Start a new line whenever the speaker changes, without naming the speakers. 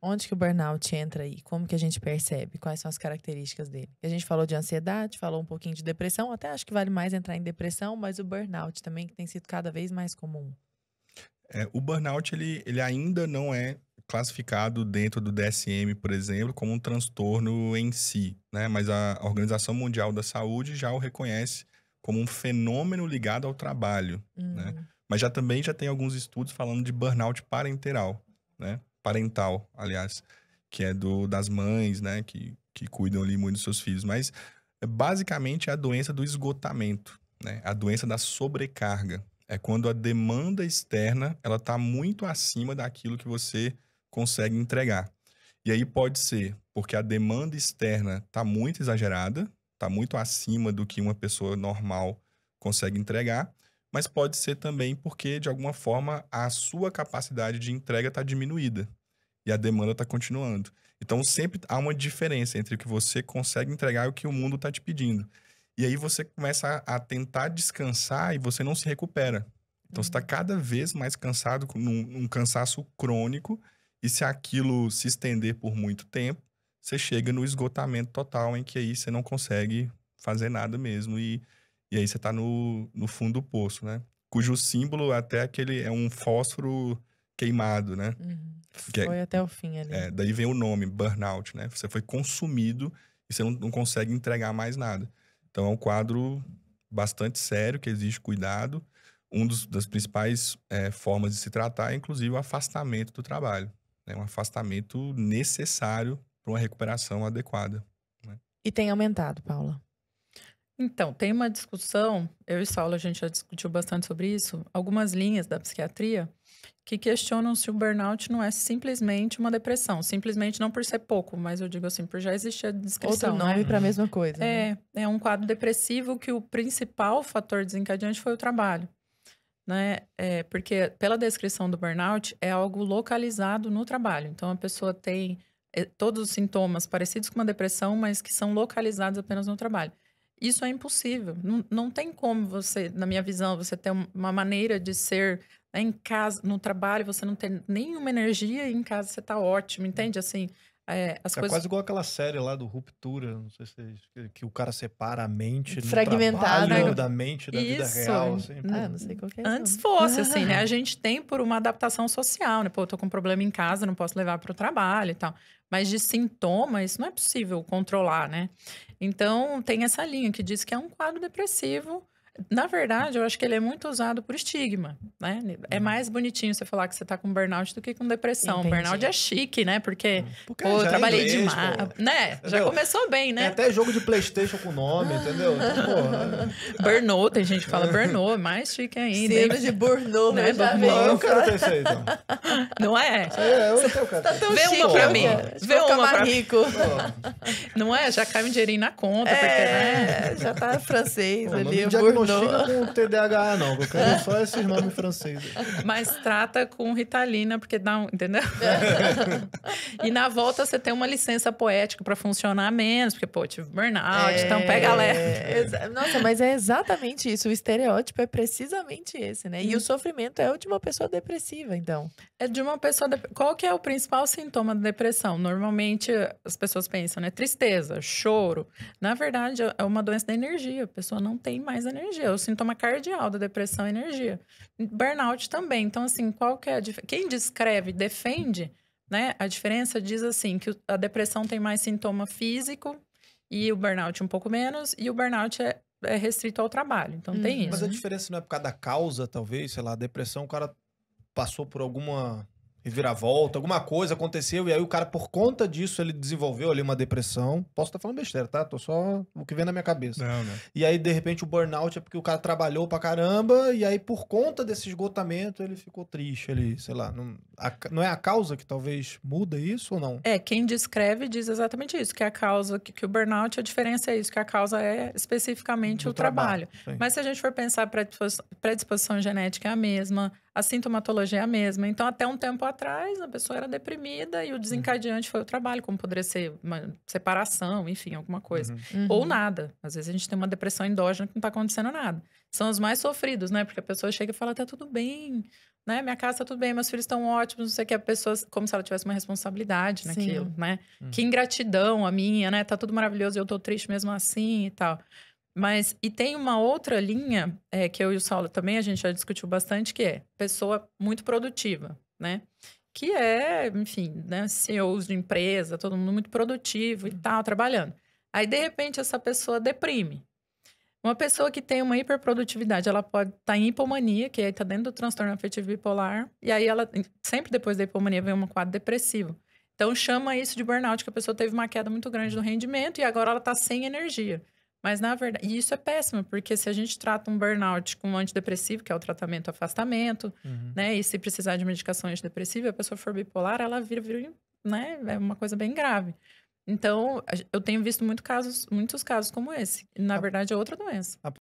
Onde que o burnout entra aí? Como que a gente percebe? Quais são as características dele? A gente falou de ansiedade, falou um pouquinho de depressão, até acho que vale mais entrar em depressão, mas o burnout também que tem sido cada vez mais comum.
É, o burnout ele, ele ainda não é classificado dentro do DSM, por exemplo, como um transtorno em si, né? Mas a Organização Mundial da Saúde já o reconhece como um fenômeno ligado ao trabalho, uhum. né? Hum. Mas já também já tem alguns estudos falando de burnout parenteral, né? parental, aliás, que é do das mães, né, que, que cuidam ali muito dos seus filhos, mas basicamente é a doença do esgotamento, né? A doença da sobrecarga é quando a demanda externa, ela tá muito acima daquilo que você consegue entregar. E aí pode ser porque a demanda externa tá muito exagerada, tá muito acima do que uma pessoa normal consegue entregar, mas pode ser também porque de alguma forma a sua capacidade de entrega está diminuída e a demanda está continuando. Então sempre há uma diferença entre o que você consegue entregar e o que o mundo está te pedindo. E aí você começa a, a, tentar descansar e você não se recupera. Então tá uhum. você está cada vez mais cansado, num, num cansaço crônico, e se aquilo se estender por muito tempo, você chega no esgotamento total em que aí você não consegue fazer nada mesmo e, e aí você está no, no fundo do poço, né? Cujo símbolo até aquele é um fósforo queimado, né? Uhum. Que foi
é, até o fim ali. É,
daí vem o nome, burnout, né? Você foi consumido e você não, não consegue entregar mais nada. Então é um quadro bastante sério que exige cuidado. Um dos, das principais é, formas de se tratar é, inclusive, o afastamento do trabalho. Né? Um afastamento necessário para uma recuperação adequada.
Né? E tem aumentado, Paula? Então, tem uma discussão, eu e Saulo a gente já discutiu bastante sobre isso, algumas linhas da psiquiatria que questionam se o burnout não é simplesmente uma depressão, simplesmente não por ser pouco, mas eu digo assim, por já existir a descrição. Outro né? nome né? para a mesma coisa. Né? É, né? é um quadro depressivo que o principal fator desencadeante foi o trabalho. Né? É, porque pela descrição do burnout é algo localizado no trabalho. Então a pessoa tem é, todos os sintomas parecidos com uma depressão, mas que são localizados apenas no trabalho. Isso é impossível. Não, não tem como você, na minha visão, você ter uma maneira de ser né, em casa, no trabalho, você não ter nenhuma energia e em casa você está ótimo, entende? Assim, ah, é, as é coisas... quase
igual aquela série lá do Ruptura, não sei se que o cara separa a mente fragmentada né? da mente da Isso. vida real. Assim, ah, não sei qual é Antes
não. fosse, assim, né? A gente tem por uma adaptação social, né? Pô, eu tô com um problema em casa, não posso levar para o trabalho e tal. Mas de sintoma, isso não é possível controlar, né? Então, tem essa linha que diz que é um quadro depressivo na verdade, eu acho que ele é muito usado por estigma, né? É uhum. mais bonitinho você falar que você tá com burnout do que com depressão. Entendi. Burnout é chique, né? Porque, uhum. Porque pô, eu é trabalhei é demais. Né? Entendeu? Já começou bem, né? Tem até jogo de Playstation com nome, entendeu? Então, burnout, tem gente que fala burnout, é mais chique ainda. Cima de burnout, né? Já não, eu quero ter isso aí, não. Não é? é eu não tá Vê chique, uma pra mim. Né? Vê uma mais pra... rico. Não é? Já cai um dinheirinho na conta, é, porque, né? Já tá francês pô, ali não chega com TDAH, não. Eu quero só esses nomes franceses. Mas trata com Ritalina, porque dá um. Entendeu? É. e na volta você tem uma licença poética para funcionar menos, porque, pô, tive burnout, é... então pega é. leve. Nossa, mas é exatamente isso. O estereótipo é precisamente esse, né? E uhum. o sofrimento é o de uma pessoa depressiva, então. É de uma pessoa. De... Qual que é o principal sintoma da depressão? Normalmente as pessoas pensam, né? Tristeza, choro. Na verdade, é uma doença da energia. A pessoa não tem mais energia energia, o sintoma cardial da depressão é energia. Burnout também. Então, assim, qual que é a diferença? Quem descreve, defende, né? A diferença diz assim, que a depressão tem mais sintoma físico e o burnout um pouco menos, e o burnout é, é restrito ao trabalho. Então hum. tem isso. Uhum. Mas a né?
diferença não é por causa da causa, talvez, sei lá, a depressão, o cara passou por alguma reviravolta, alguma coisa aconteceu e aí o cara, por conta disso, ele desenvolveu ali uma depressão. Posso estar tá falando besteira, tá? Tô só o que vem na minha cabeça. Não, não. E aí, de repente, o burnout é porque o cara trabalhou pra caramba e aí, por conta desse esgotamento, ele ficou triste ali, sei lá. Não, a, não é a causa que talvez muda isso ou não?
É, quem descreve diz exatamente isso, que a causa, que, que o burnout, a diferença é isso, que a causa é especificamente Do o trabalho. trabalho. Mas se a gente for pensar, predisposição, predisposição genética é a mesma, a sintomatologia é a mesma. Então, até um tempo atrás, a pessoa era deprimida e o desencadeante uhum. foi o trabalho, como poderia ser uma separação, enfim, alguma coisa. Uhum. Ou uhum. nada. Às vezes a gente tem uma depressão endógena que não está acontecendo nada. São os mais sofridos, né? Porque a pessoa chega e fala: tá tudo bem, né? Minha casa tá tudo bem, meus filhos estão ótimos, não sei o que. A pessoa, como se ela tivesse uma responsabilidade naquilo, Sim. né? Uhum. Que ingratidão a minha, né? Tá tudo maravilhoso e eu tô triste mesmo assim e tal. Mas, e tem uma outra linha é, que eu e o Saulo também, a gente já discutiu bastante, que é pessoa muito produtiva, né? Que é, enfim, né, CEOs de empresa, todo mundo muito produtivo e uhum. tal, trabalhando. Aí, de repente, essa pessoa deprime. Uma pessoa que tem uma hiperprodutividade, ela pode estar tá em hipomania, que aí está dentro do transtorno afetivo bipolar, e aí ela, sempre depois da hipomania, vem um quadro depressivo. Então, chama isso de burnout, que a pessoa teve uma queda muito grande no rendimento e agora ela está sem energia. Mas, na verdade, e isso é péssimo, porque se a gente trata um burnout com um antidepressivo, que é o tratamento afastamento, uhum. né? E se precisar de medicação antidepressiva, a pessoa for bipolar, ela vira, vira né? É uma coisa bem grave. Então, eu tenho visto muito casos, muitos casos como esse. Na verdade, é outra doença.